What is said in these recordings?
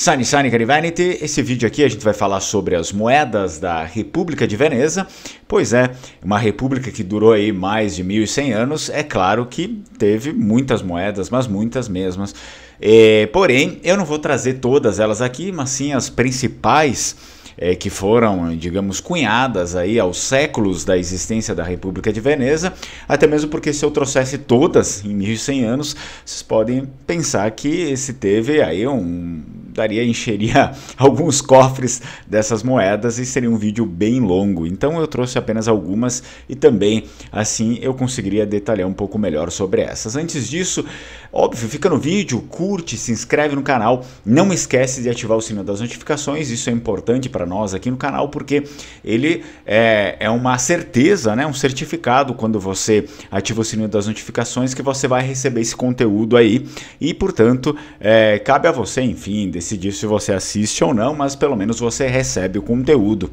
Sani Sani Carivanity, esse vídeo aqui a gente vai falar sobre as moedas da República de Veneza. Pois é, uma república que durou aí mais de 1.100 anos, é claro que teve muitas moedas, mas muitas mesmas. É, porém, eu não vou trazer todas elas aqui, mas sim as principais é, que foram, digamos, cunhadas aí aos séculos da existência da República de Veneza, até mesmo porque se eu trouxesse todas em 1100 anos, vocês podem pensar que esse teve aí um daria encheria alguns cofres dessas moedas e seria um vídeo bem longo. Então eu trouxe apenas algumas e também assim eu conseguiria detalhar um pouco melhor sobre essas. Antes disso, óbvio, fica no vídeo, curte, se inscreve no canal, não esquece de ativar o sininho das notificações, isso é importante para nós aqui no canal porque ele é, é uma certeza, né, um certificado quando você ativa o sininho das notificações que você vai receber esse conteúdo aí e portanto é, cabe a você, enfim, decidir decidir se você assiste ou não, mas pelo menos você recebe o conteúdo.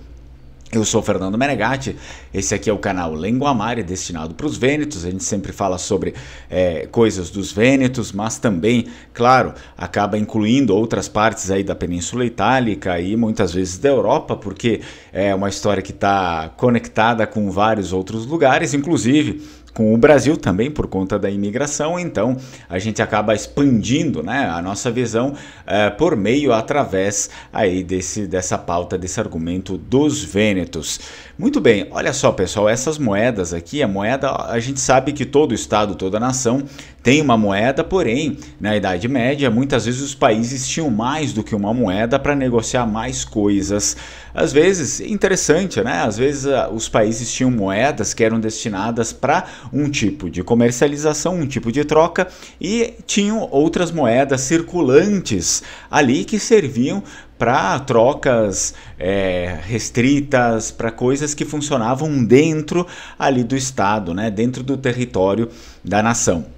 Eu sou Fernando Menegatti, esse aqui é o canal Língua Amária, destinado para os Vênetos. A gente sempre fala sobre é, coisas dos Vênetos, mas também, claro, acaba incluindo outras partes aí da Península Itálica e muitas vezes da Europa, porque é uma história que está conectada com vários outros lugares, inclusive com o Brasil também por conta da imigração, então a gente acaba expandindo né, a nossa visão uh, por meio, através aí desse, dessa pauta, desse argumento dos Vênetos. Muito bem, olha só pessoal, essas moedas aqui, a moeda, a gente sabe que todo estado, toda nação tem uma moeda, porém, na Idade Média, muitas vezes os países tinham mais do que uma moeda para negociar mais coisas. Às vezes, interessante, né? Às vezes eh, os países tinham moedas que eram destinadas para um tipo de comercialização, um tipo de troca, e tinham outras moedas circulantes ali que serviam para trocas é, restritas, para coisas que funcionavam dentro ali do Estado, né? dentro do território da nação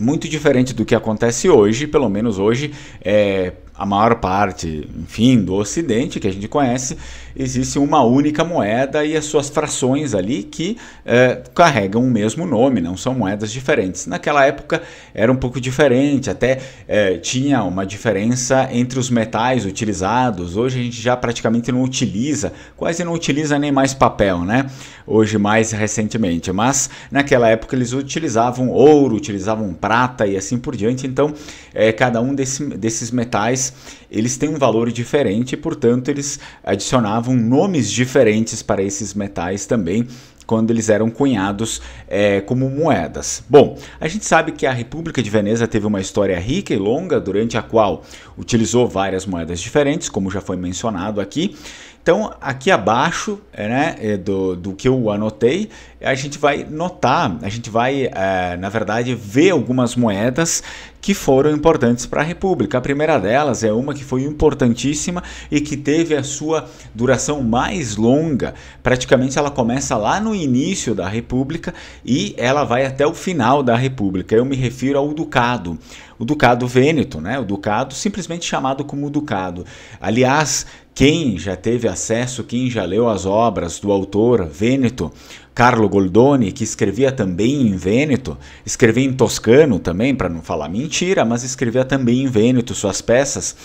muito diferente do que acontece hoje, pelo menos hoje, é, a maior parte, enfim, do Ocidente que a gente conhece, existe uma única moeda e as suas frações ali que eh, carregam o mesmo nome, não são moedas diferentes. Naquela época era um pouco diferente, até eh, tinha uma diferença entre os metais utilizados. Hoje a gente já praticamente não utiliza, quase não utiliza nem mais papel, né? Hoje mais recentemente, mas naquela época eles utilizavam ouro, utilizavam prata e assim por diante. Então é, cada um desse, desses metais eles têm um valor diferente, portanto eles adicionavam nomes diferentes para esses metais também quando eles eram cunhados é, como moedas. Bom, a gente sabe que a República de Veneza teve uma história rica e longa, durante a qual utilizou várias moedas diferentes, como já foi mencionado aqui, então, aqui abaixo é, né, é do, do que eu anotei, a gente vai notar, a gente vai, é, na verdade, ver algumas moedas que foram importantes para a República. A primeira delas é uma que foi importantíssima e que teve a sua duração mais longa. Praticamente ela começa lá no início da República e ela vai até o final da República. Eu me refiro ao Ducado. O Ducado Vêneto, né? O Ducado simplesmente chamado como Ducado. Aliás, quem já teve acesso, quem já leu as obras do autor Vêneto, Carlo Goldoni, que escrevia também em Vêneto, escrevia em toscano também, para não falar mentira, mas escrevia também em Vêneto suas peças.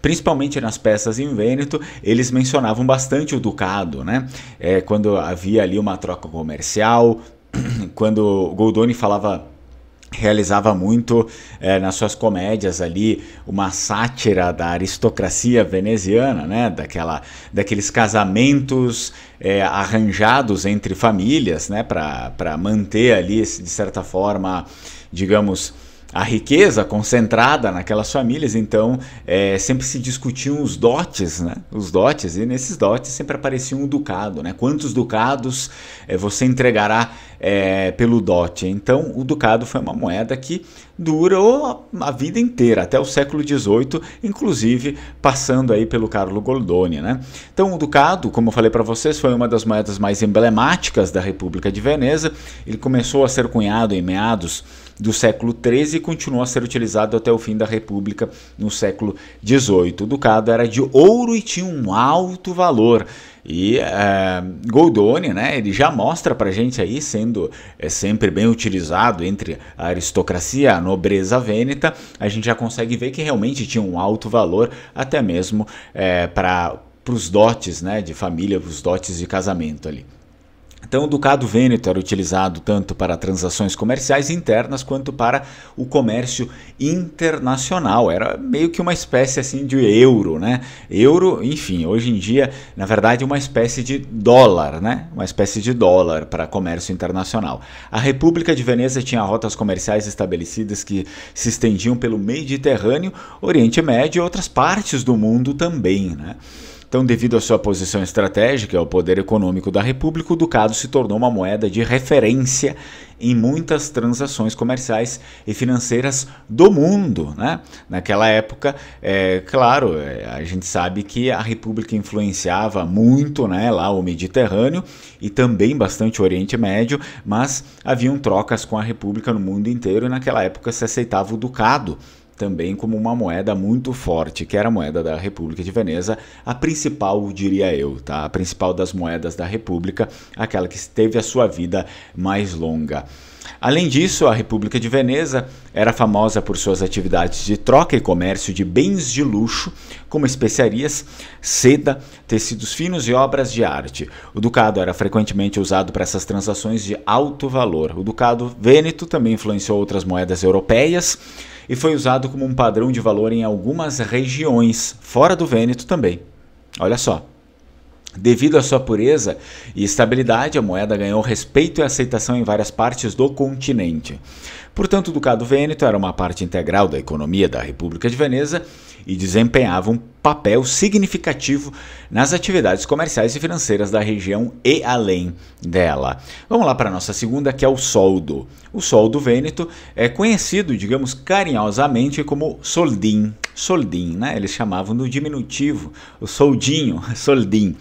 Principalmente nas peças em Vêneto, eles mencionavam bastante o ducado, né? É, quando havia ali uma troca comercial, quando Goldoni falava realizava muito eh, nas suas comédias ali uma sátira da aristocracia veneziana, né? Daquela, daqueles casamentos eh, arranjados entre famílias, né? Para manter ali de certa forma, digamos a riqueza concentrada naquelas famílias, então é, sempre se discutiam os dotes, né? Os dotes, e nesses dotes sempre aparecia um ducado, né? Quantos ducados é, você entregará é, pelo dote? Então, o ducado foi uma moeda que durou a vida inteira, até o século XVIII, inclusive passando aí pelo Carlo Goldoni, né? Então, o ducado, como eu falei para vocês, foi uma das moedas mais emblemáticas da República de Veneza. Ele começou a ser cunhado em meados do século XIII e continuou a ser utilizado até o fim da República no século XVIII. O ducado era de ouro e tinha um alto valor. E é, Goldoni, né, ele já mostra a gente aí, sendo é, sempre bem utilizado entre a aristocracia, a nobreza vêneta, a gente já consegue ver que realmente tinha um alto valor, até mesmo é, eh, para os dotes né, de família, os dotes de casamento ali. Então, o Ducado Vêneto era utilizado tanto para transações comerciais internas quanto para o comércio internacional. Era meio que uma espécie assim de euro, né? Euro, enfim, hoje em dia, na verdade, uma espécie de dólar, né? Uma espécie de dólar para comércio internacional. A República de Veneza tinha rotas comerciais estabelecidas que se estendiam pelo Mediterrâneo, Oriente Médio e outras partes do mundo também, né? Então, devido à sua posição estratégica e ao poder econômico da República, o ducado se tornou uma moeda de referência em muitas transações comerciais e financeiras do mundo. Né? Naquela época, é, claro, é, a gente sabe que a República influenciava muito né, lá o Mediterrâneo e também bastante o Oriente Médio, mas haviam trocas com a República no mundo inteiro e naquela época se aceitava o ducado também como uma moeda muito forte, que era a moeda da República de Veneza, a principal, diria eu, tá? A principal das moedas da República, aquela que teve a sua vida mais longa. Além disso, a República de Veneza era famosa por suas atividades de troca e comércio de bens de luxo, como especiarias, seda, tecidos finos e obras de arte. O ducado era frequentemente usado para essas transações de alto valor. O ducado vêneto também influenciou outras moedas europeias e foi usado como um padrão de valor em algumas regiões, fora do Vêneto também. Olha só. Devido à sua pureza e estabilidade, a moeda ganhou respeito e aceitação em várias partes do continente. Portanto, o Ducado Vêneto era uma parte integral da economia da República de Veneza e desempenhava um papel significativo nas atividades comerciais e financeiras da região e além dela. Vamos lá para a nossa segunda, que é o soldo. O soldo Vêneto é conhecido, digamos carinhosamente, como soldim. Soldim, né? Eles chamavam no diminutivo, o soldinho, soldim.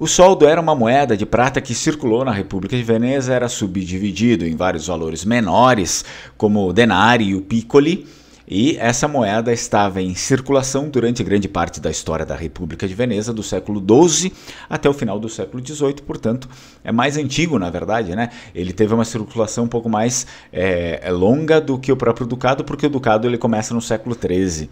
O soldo era uma moeda de prata que circulou na República de Veneza, era subdividido em vários valores menores, como o denário e o piccoli, e essa moeda estava em circulação durante grande parte da história da República de Veneza, do século XII até o final do século XVIII, portanto, é mais antigo, na verdade, né? Ele teve uma circulação um pouco mais é, longa do que o próprio Ducado, porque o Ducado ele começa no século XIII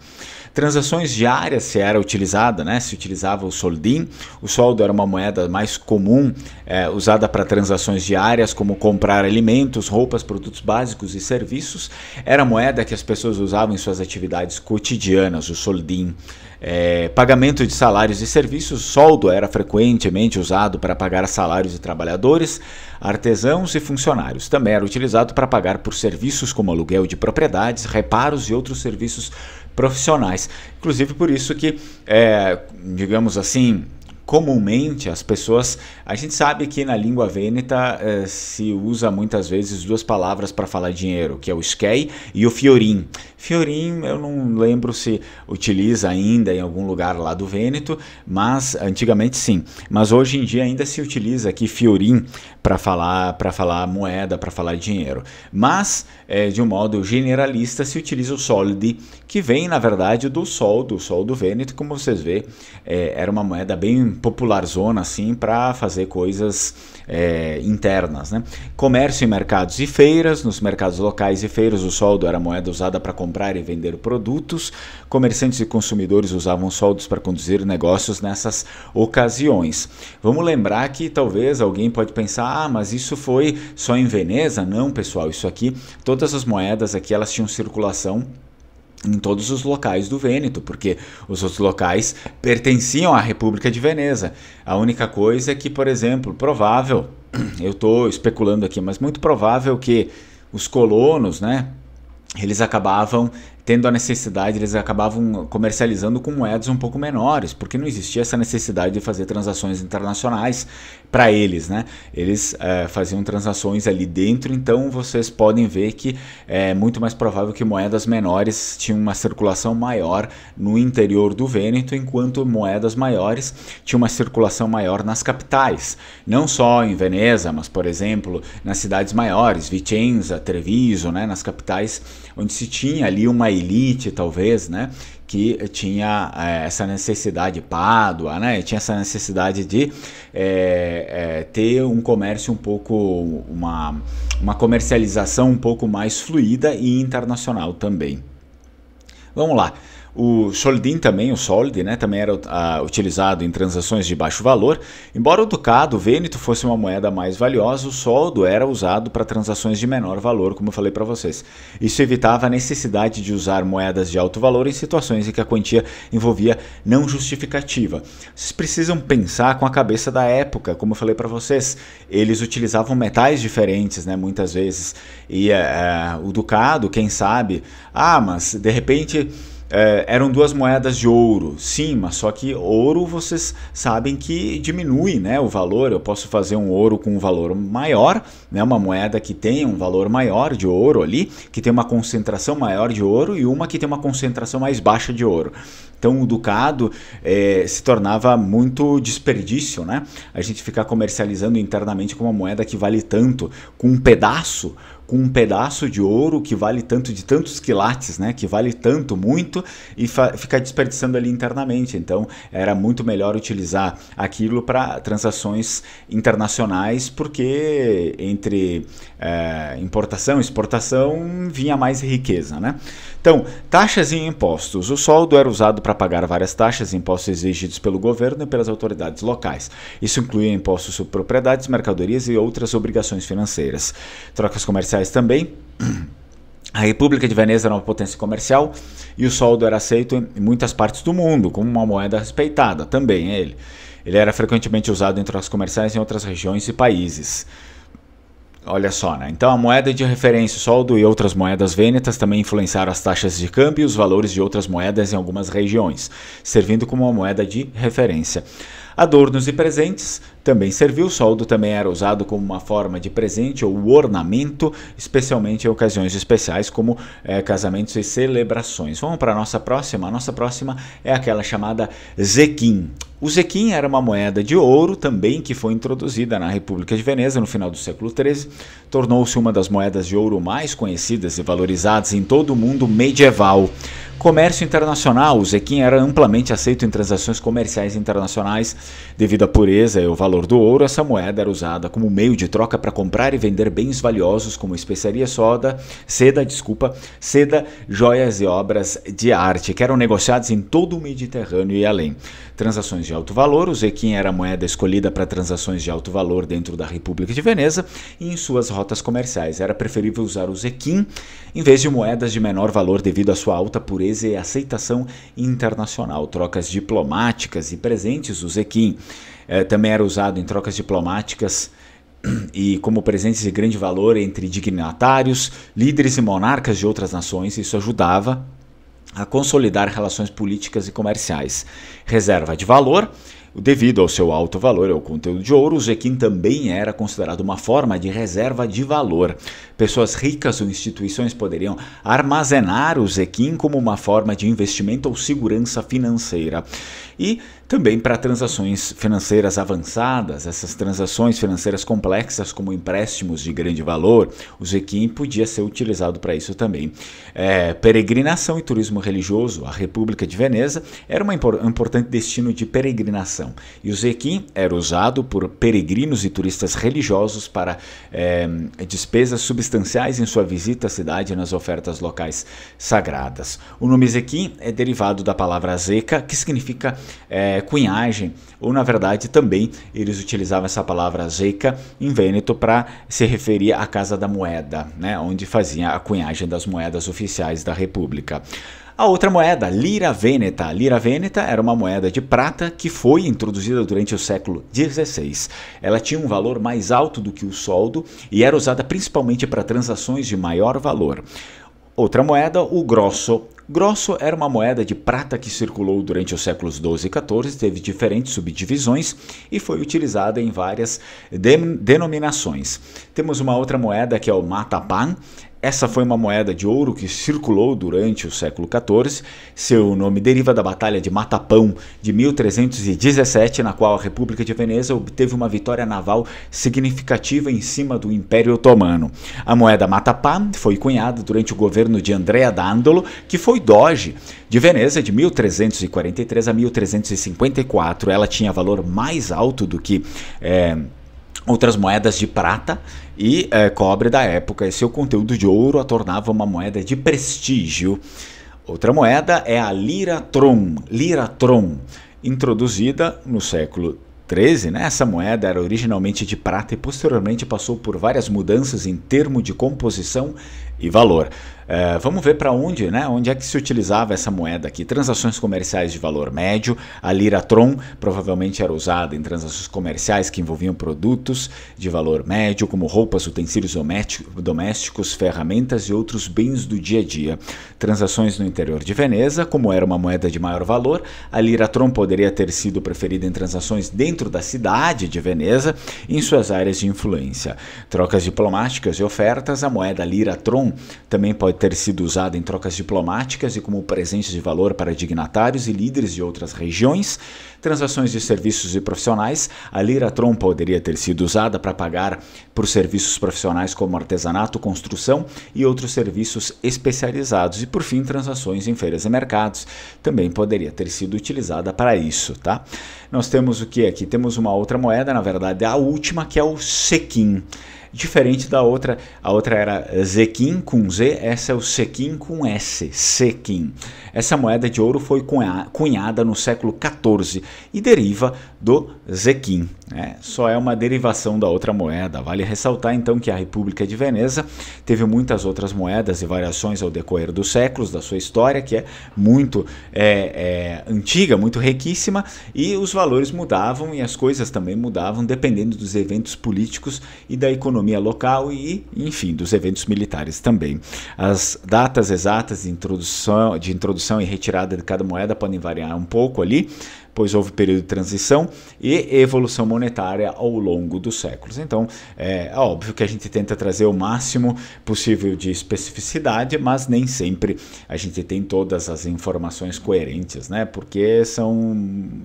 transações diárias se era utilizada, né? se utilizava o soldin. O soldo era uma moeda mais comum é, usada para transações diárias, como comprar alimentos, roupas, produtos básicos e serviços. Era moeda que as pessoas usavam em suas atividades cotidianas, o soldin É, pagamento de salários e serviços, soldo era frequentemente usado para pagar salários de trabalhadores, artesãos e funcionários. Também era utilizado para pagar por serviços como aluguel de propriedades, reparos e outros serviços profissionais. Inclusive por isso que, é, digamos assim, comumente as pessoas. A gente sabe que na língua vêneta é, se usa muitas vezes duas palavras para falar dinheiro, que é o skei e o fiorim. Fiorim, eu não lembro se utiliza ainda em algum lugar lá do Vêneto, mas antigamente sim. Mas hoje em dia ainda se utiliza aqui Fiorim para falar, para falar moeda, para falar dinheiro. Mas é, de um modo generalista se utiliza o soldi, que vem na verdade do sol, do sol do Vêneto, como vocês vê, é, era uma moeda bem popular zona assim para fazer coisas é, internas, né? Comércio em mercados e feiras, nos mercados locais e feiras o soldo era moeda usada para comprar comprar e vender produtos. Comerciantes e consumidores usavam soldos para conduzir negócios nessas ocasiões. Vamos lembrar que talvez alguém pode pensar: "Ah, mas isso foi só em Veneza?" Não, pessoal, isso aqui, todas as moedas aqui elas tinham circulação em todos os locais do Vêneto, porque os outros locais pertenciam à República de Veneza. A única coisa é que, por exemplo, provável, eu estou especulando aqui, mas muito provável que os colonos, né, eles acabavam tendo a necessidade, eles acabavam comercializando com moedas um pouco menores, porque não existia essa necessidade de fazer transações internacionais para eles, né? Eles é, faziam transações ali dentro, então vocês podem ver que é muito mais provável que moedas menores tinham uma circulação maior no interior do Vêneto, enquanto moedas maiores tinham uma circulação maior nas capitais, não só em Veneza, mas por exemplo nas cidades maiores, Vicenza, Treviso, né? Nas capitais onde se tinha ali uma elite, talvez, né? que tinha é, essa necessidade, Pádua, né? tinha essa necessidade de é, é, ter um comércio um pouco, uma, uma comercialização um pouco mais fluida e internacional também. Vamos lá. O soldin também, o soldi, né, também era uh, utilizado em transações de baixo valor. Embora o ducado o vêneto fosse uma moeda mais valiosa, o soldo era usado para transações de menor valor, como eu falei para vocês. Isso evitava a necessidade de usar moedas de alto valor em situações em que a quantia envolvia não justificativa. Vocês precisam pensar com a cabeça da época, como eu falei para vocês. Eles utilizavam metais diferentes, né, muitas vezes. E uh, o ducado, quem sabe, ah, mas de repente é, eram duas moedas de ouro, sim, mas só que ouro vocês sabem que diminui né, o valor. Eu posso fazer um ouro com um valor maior, né, uma moeda que tem um valor maior de ouro ali, que tem uma concentração maior de ouro e uma que tem uma concentração mais baixa de ouro. Então o ducado é, se tornava muito desperdício, né? A gente ficar comercializando internamente com uma moeda que vale tanto, com um pedaço com um pedaço de ouro que vale tanto de tantos quilates, né, que vale tanto muito e ficar desperdiçando ali internamente. Então, era muito melhor utilizar aquilo para transações internacionais, porque entre é, importação e exportação vinha mais riqueza, né? Então, taxas e impostos. O soldo era usado para pagar várias taxas e impostos exigidos pelo governo e pelas autoridades locais. Isso incluía impostos sobre propriedades, mercadorias e outras obrigações financeiras. Trocas comerciais comerciais também. A República de Veneza era uma potência comercial e o soldo era aceito em muitas partes do mundo como uma moeda respeitada, também é ele. Ele era frequentemente usado em trocas comerciais em outras regiões e países. Olha só, né? Então a moeda de referência, o soldo e outras moedas vênetas também influenciaram as taxas de câmbio e os valores de outras moedas em algumas regiões, servindo como uma moeda de referência. Adornos e presentes também serviu, o soldo também era usado como uma forma de presente ou ornamento, especialmente em ocasiões especiais como é, casamentos e celebrações. Vamos para a nossa próxima? A nossa próxima é aquela chamada zequim. O zequim era uma moeda de ouro também que foi introduzida na República de Veneza no final do século XIII. Tornou-se uma das moedas de ouro mais conhecidas e valorizadas em todo o mundo medieval. Comércio internacional: o zequim era amplamente aceito em transações comerciais internacionais. Devido à pureza e ao valor do ouro, essa moeda era usada como meio de troca para comprar e vender bens valiosos como especiaria soda, seda, desculpa, seda, joias e obras de arte, que eram negociados em todo o Mediterrâneo e além transações de alto valor, o Zequim era a moeda escolhida para transações de alto valor dentro da República de Veneza e em suas rotas comerciais. Era preferível usar o Zequim em vez de moedas de menor valor devido à sua alta pureza e aceitação internacional. Trocas diplomáticas e presentes, o Zequim eh, também era usado em trocas diplomáticas e como presentes de grande valor entre dignatários, líderes e monarcas de outras nações, isso ajudava a consolidar relações políticas e comerciais. Reserva de valor. Devido ao seu alto valor ao conteúdo de ouro, o Zequim também era considerado uma forma de reserva de valor. Pessoas ricas ou instituições poderiam armazenar o Zequim como uma forma de investimento ou segurança financeira. E também para transações financeiras avançadas, essas transações financeiras complexas, como empréstimos de grande valor, o Zequim podia ser utilizado para isso também. É, peregrinação e turismo religioso, a República de Veneza era um importante destino de peregrinação, e o Zequim era usado por peregrinos e turistas religiosos para é, despesas substanciais substanciais em sua visita à cidade e nas ofertas locais sagradas. O nome Zequim é derivado da palavra zeca, que significa é, cunhagem, ou na verdade também eles utilizavam essa palavra zeca em Vêneto para se referir à Casa da Moeda, né, onde fazia a cunhagem das moedas oficiais da República. A outra moeda, lira veneta. A lira veneta era uma moeda de prata que foi introduzida durante o século XVI. Ela tinha um valor mais alto do que o soldo e era usada principalmente para transações de maior valor. Outra moeda, o grosso. Grosso era uma moeda de prata que circulou durante os séculos XII e XIV, teve diferentes subdivisões e foi utilizada em várias de denominações. Temos uma outra moeda que é o matapan, essa foi uma moeda de ouro que circulou durante o século XIV. Seu nome deriva da Batalha de Matapão de 1317, na qual a República de Veneza obteve uma vitória naval significativa em cima do Império Otomano. A moeda Matapá foi cunhada durante o governo de Andrea Dandolo, que foi doge de Veneza de 1343 a 1354. Ela tinha valor mais alto do que. É, outras moedas de prata e é, cobre da época, e seu conteúdo de ouro a tornava uma moeda de prestígio. Outra moeda é a lira tron introduzida no século 13, né? Essa moeda era originalmente de prata e posteriormente passou por várias mudanças em termo de composição e valor. É, vamos ver para onde, né? Onde é que se utilizava essa moeda aqui? Transações comerciais de valor médio, a lira tron provavelmente era usada em transações comerciais que envolviam produtos de valor médio, como roupas, utensílios domésticos, ferramentas e outros bens do dia a dia. Transações no interior de Veneza, como era uma moeda de maior valor, a lira tron poderia ter sido preferida em transações dentro da cidade de Veneza, em suas áreas de influência. Trocas diplomáticas e ofertas, a moeda lira tron também pode ter sido usada em trocas diplomáticas e como presente de valor para dignatários e líderes de outras regiões, transações de serviços e profissionais, a lira tron poderia ter sido usada para pagar por serviços profissionais como artesanato, construção e outros serviços especializados, e por fim, transações em feiras e mercados também poderia ter sido utilizada para isso, tá? Nós temos o que aqui? Temos uma outra moeda, na verdade, a última, que é o sekin diferente da outra. A outra era Zequim com Z, essa é o Sequim com S, Sequim. Essa moeda de ouro foi cunhada no século XIV e deriva do Zequim. Né? Só é uma derivação da outra moeda. Vale ressaltar então que a República de Veneza teve muitas outras moedas e variações ao decorrer dos séculos da sua história, que é muito é, é, antiga, muito riquíssima, e os valores mudavam e as coisas também mudavam dependendo dos eventos políticos e da economia economia local e, enfim, dos eventos militares também. As datas exatas de introdução, de introdução e retirada de cada moeda podem variar um pouco ali, pois houve período de transição e evolução monetária ao longo dos séculos. Então, é, é óbvio que a gente tenta trazer o máximo possível de especificidade, mas nem sempre a gente tem todas as informações coerentes, né? Porque são,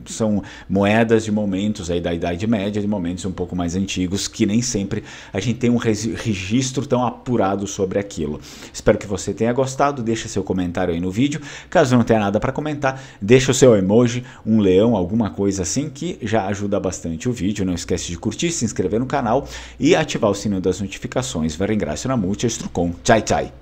são moedas de momentos aí da Idade Média, de momentos um pouco mais antigos, que nem sempre a gente tem um registro tão apurado sobre aquilo. Espero que você tenha gostado, deixa seu comentário aí no vídeo. Caso não tenha nada para comentar, deixa o seu emoji, um leão alguma coisa assim, que já ajuda bastante o vídeo. Não esquece de curtir, se inscrever no canal e ativar o sininho das notificações. Verem graça na multi, estrucom. É tchau, tchau.